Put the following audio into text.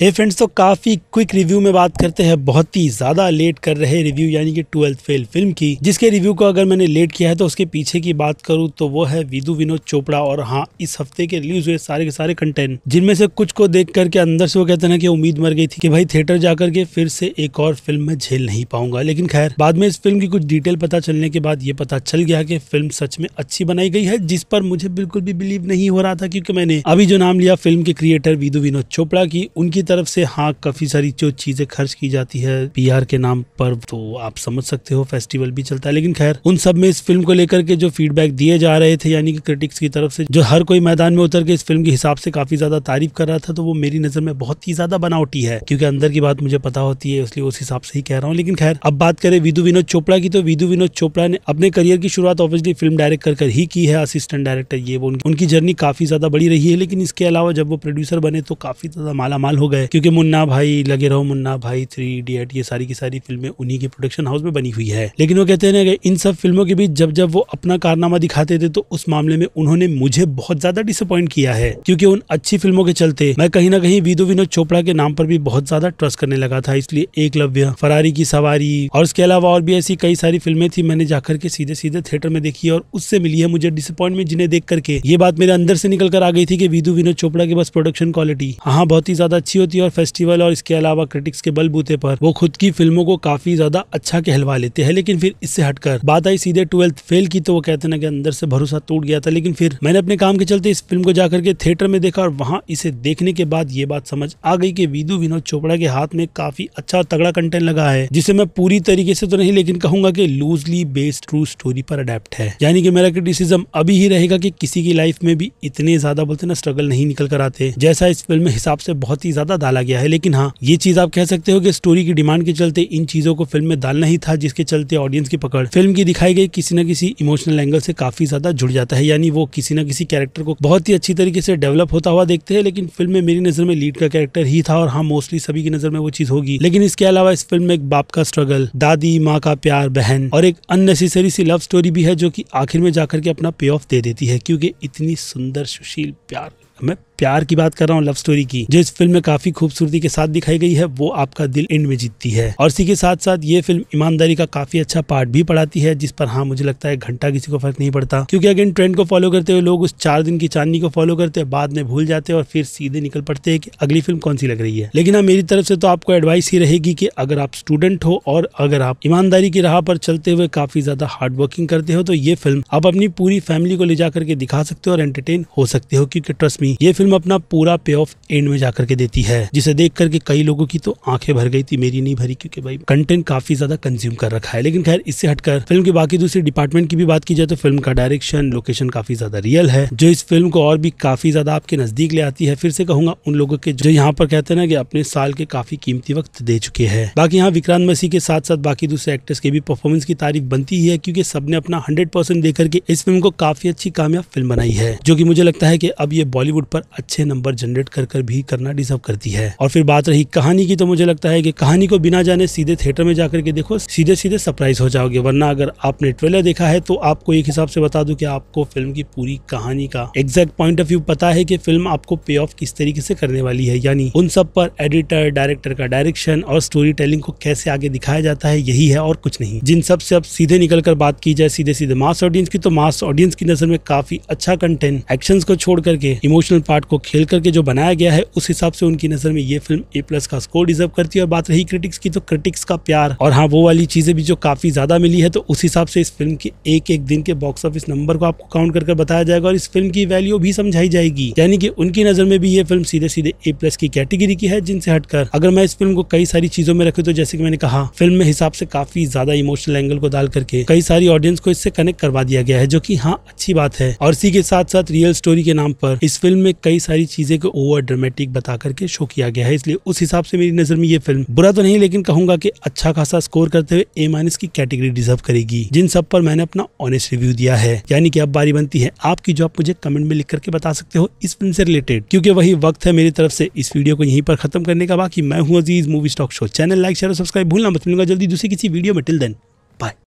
हे hey friends तो काफ़ी quick review में बात करते हैं बहुत ही ज़्यादा लेट कर रहे रिव्यू यानी कि ट्वेल्थ फेल फिल्म की जिसके रिव्यू को अगर मैंने लेट किया है तो उसके पीछे की बात करूं तो वो है विदु विनोद चोपड़ा और हाँ इस हफ्ते के रिलीज हुए सारे के सारे कंटेंट जिनमें से कुछ को देख करके अंदर से वो कहते ना कि उम्मीद मर गई थी कि भाई थिएटर जाकर के फिर से एक और फिल्म में झेल नहीं पाऊंगा लेकिन खैर बाद में इस फिल्म की कुछ डिटेल पता चलने के बाद ये पता चल गया की फिल्म सच में अच्छी बनाई गई है जिस पर मुझे बिल्कुल भी बिलीव नहीं हो रहा था क्यूँकी मैंने अभी जो नाम लिया फिल्म के क्रिएटर विदु विनोद चोपड़ा की उनकी तरफ से हाँ काफ़ी सारी जो चीज़ें खर्च की जाती है पी के नाम पर तो आप समझ सकते हो फेस्टिवल भी चलता है लेकिन खैर उन सब में इस फिल्म को लेकर के जो फीडबैक दिए जा रहे थे यानी कि क्रिटिक्स की तरफ से जो हर कोई मैदान में उतर के इस फिल्म के हिसाब से काफ़ी ज़्यादा तारीफ कर रहा था तो वो मेरी नज़र में बहुत ही ज़्यादा बनावटी है क्योंकि अंदर की बात मुझे पता होती है इसलिए उस हिसाब से ही कह रहा हूँ लेकिन खैर अब बात करें विधु विनोद चोपड़ा की तो विधु विनोद चोपड़ा ने अपने करियर की शुरुआत ऑब्वियसली फिल्म डायरेक्ट कर कर ही की है असिस्टेंट डायरेक्टर ये वो उनकी जर्नी काफ़ी ज़्यादा बड़ी रही है लेकिन इसके अलावा जब वो प्रोड्यूसर बने तो काफ़ी ज़्यादा माला माल हो गए है क्योंकि मुन्ना भाई लगे रहो मुन्ना भाई थ्री इडियट ये सारी की सारी फिल्में उन्हीं के प्रोडक्शन हाउस में बनी हुई है लेकिन वो कहते हैं कि इन सब फिल्मों के बीच जब जब वो अपना कारनामा दिखाते थे तो उस मामले में उन्होंने मुझे बहुत ज्यादा डिसअपॉइंट किया है क्योंकि उन अच्छी फिल्मों के चलते मैं कहीं ना कहीं विदो विनोद चोपड़ा के नाम पर भी बहुत ज्यादा ट्रस्ट करने लगा था इसलिए एकलव्य फरारी की सवारी और उसके अलावा और भी ऐसी कई सारी फिल्में थी मैंने जाकर के सीधे सीधे थिएटर में देखी और उससे मिली है मुझे डिसअपॉइंटमेंट जिन्हें देख करके ये बात मेरे अंदर से निकल कर आ गई थी कि विदु विनोद चोपड़ा की बस प्रोडक्शन क्वालिटी हाँ बहुत ही ज्यादा अच्छी होती है और फेस्टिवल और इसके अलावा क्रिटिक्स के बलबूते पर वो खुद की फिल्मों को काफी ज्यादा अच्छा कहलवा लेते हैं लेकिन फिर इससे हटकर बात आई सीधे ट्वेल्थ फेल की तो वो कहते ना कि अंदर से भरोसा टूट गया था लेकिन फिर मैंने अपने काम के चलते इस फिल्म को जाकर के थिएटर में देखा और वहाँ इसे देखने के बाद ये बात समझ आ गई कि वीदू विनोद चोपड़ा के हाथ में काफी अच्छा और तगड़ा कंटेंट लगा है जिसे मैं पूरी तरीके से तो नहीं लेकिन कहूंगा कि लूजली बेस्ड ट्रू स्टोरी पर अडेप्ट है यानी कि मेरा क्रिटिसिज्म अभी ही रहेगा कि किसी की लाइफ में भी इतने ज्यादा बोलते ना स्ट्रगल नहीं निकल कर आते जैसा इस फिल्म में हिसाब से बहुत ही ज्यादा ज्यादा डाला गया है लेकिन हाँ ये चीज आप कह सकते हो कि स्टोरी की डिमांड के चलते इन चीजों को फिल्म में डालना ही था जिसके चलते ऑडियंस की पकड़ फिल्म की दिखाई गई किसी न किसी इमोशनल एंगल से काफी ज्यादा जुड़ जाता है यानी वो किसी न किसी कैरेक्टर को बहुत ही अच्छी तरीके से डेवलप होता हुआ देखते हैं लेकिन फिल्म में मेरी नजर में लीड का कैरेक्टर ही था और हाँ मोस्टली सभी की नजर में वो चीज होगी लेकिन इसके अलावा इस फिल्म में एक बाप का स्ट्रगल दादी माँ का प्यार बहन और एक अननेसेसरी सी लव स्टोरी भी है जो की आखिर में जाकर के अपना पे ऑफ दे देती है क्योंकि इतनी सुंदर सुशील प्यार मैं प्यार की बात कर रहा हूँ लव स्टोरी की जो इस फिल्म में काफी खूबसूरती के साथ दिखाई गई है वो आपका दिल एंड में जीतती है और इसी के साथ साथ ये फिल्म ईमानदारी का काफी अच्छा पार्ट भी पढ़ाती है जिस पर हाँ मुझे लगता है घंटा किसी को फर्क नहीं पड़ता क्योंकि अगेन ट्रेंड को फॉलो करते हुए लोग उस चार दिन की चांदनी को फॉलो करते हैं बाद में भूल जाते हैं और फिर सीधे निकल पड़ते हैं कि अगली फिल्म कौन सी लग रही है लेकिन हाँ मेरी तरफ से तो आपको एडवाइस ही रहेगी कि अगर आप स्टूडेंट हो और अगर आप ईमानदारी की राह पर चलते हुए काफी ज्यादा हार्ड वर्किंग करते हो तो ये फिल्म आप अपनी पूरी फैमिली को ले जा करके दिखा सकते हो और एंटरटेन हो सकते हो क्योंकि ट्रस्ट लक्ष्मी ये फिल्म अपना पूरा पे ऑफ एंड में जाकर के देती है जिसे देख करके कई लोगों की तो आंखें भर गई थी मेरी नहीं भरी क्योंकि भाई कंटेंट काफी ज्यादा कंज्यूम कर रखा है लेकिन खैर इससे हटकर फिल्म के बाकी दूसरे डिपार्टमेंट की भी बात की जाए तो फिल्म का डायरेक्शन लोकेशन काफी ज्यादा रियल है जो इस फिल्म को और भी काफी ज्यादा आपके नजदीक ले आती है फिर से कहूंगा उन लोगों के जो यहाँ पर कहते हैं ना कि अपने साल के काफी कीमती वक्त दे चुके हैं बाकी यहाँ विक्रांत मसीह के साथ साथ बाकी दूसरे एक्टर्स के भी परफॉर्मेंस की तारीफ बनती ही है क्योंकि सबने अपना हंड्रेड परसेंट देकर के इस फिल्म को काफी अच्छी कामयाब फिल्म बनाई है जो की मुझे लगता है कि अब ये बॉलीवुड बॉलीवुड पर अच्छे नंबर जनरेट कर कर भी करना डिजर्व करती है और फिर बात रही कहानी की तो मुझे लगता है कि कहानी को बिना जाने सीधे थिएटर में जाकर के देखो सीधे सीधे सरप्राइज हो जाओगे वरना अगर आपने ट्रेलर देखा है तो आपको एक हिसाब से बता दू की आपको फिल्म की पूरी कहानी का एग्जैक्ट पॉइंट ऑफ व्यू पता है की फिल्म आपको पे ऑफ किस तरीके से करने वाली है यानी उन सब पर एडिटर डायरेक्टर का डायरेक्शन और स्टोरी टेलिंग को कैसे आगे दिखाया जाता है यही है और कुछ नहीं जिन सब से अब सीधे निकल कर बात की जाए सीधे सीधे मास ऑडियंस की तो मास ऑडियंस की नजर में काफी अच्छा कंटेंट एक्शन को छोड़ करके इमोशन इमोशनल पार्ट को खेल करके जो बनाया गया है उस हिसाब से उनकी नज़र में ये फिल्म ए प्लस का स्कोर डिजर्व करती है और बात रही क्रिटिक्स की तो क्रिटिक्स का प्यार और हाँ वो वाली चीज़ें भी जो काफ़ी ज़्यादा मिली है तो उस हिसाब से इस फिल्म के एक एक दिन के बॉक्स ऑफिस नंबर को आपको काउंट कर बताया जाएगा और इस फिल्म की वैल्यू भी समझाई जाएगी यानी कि उनकी नज़र में भी ये फिल्म सीधे सीधे ए प्लस की कैटेगरी की है जिनसे हटकर अगर मैं इस फिल्म को कई सारी चीज़ों में रखी तो जैसे कि मैंने कहा फिल्म में हिसाब से काफ़ी ज़्यादा इमोशनल एंगल को डाल करके कई सारी ऑडियंस को इससे कनेक्ट करवा दिया गया है जो की हाँ अच्छी बात है और इसी के साथ साथ रियल स्टोरी के नाम पर इस फिल्म फिल्म में कई सारी चीज़ें को ओवर ड्रामेटिक बता करके शो किया गया है इसलिए उस हिसाब से मेरी नज़र में ये फिल्म बुरा तो नहीं लेकिन कहूंगा कि अच्छा खासा स्कोर करते हुए ए माइनस की कैटेगरी डिजर्व करेगी जिन सब पर मैंने अपना ऑनेस्ट रिव्यू दिया है यानी कि अब बारी बनती है आपकी जो आप मुझे कमेंट में लिख करके बता सकते हो इस फिल्म से रिलेटेड क्योंकि वही वक्त है मेरी तरफ से इस वीडियो को यहीं पर खत्म करने का बाकी मैं हूँ Aziz movie stock show channel like share और सब्सक्राइब भूलना मत मिलूंगा जल्दी दूसरी किसी वीडियो में टिल देन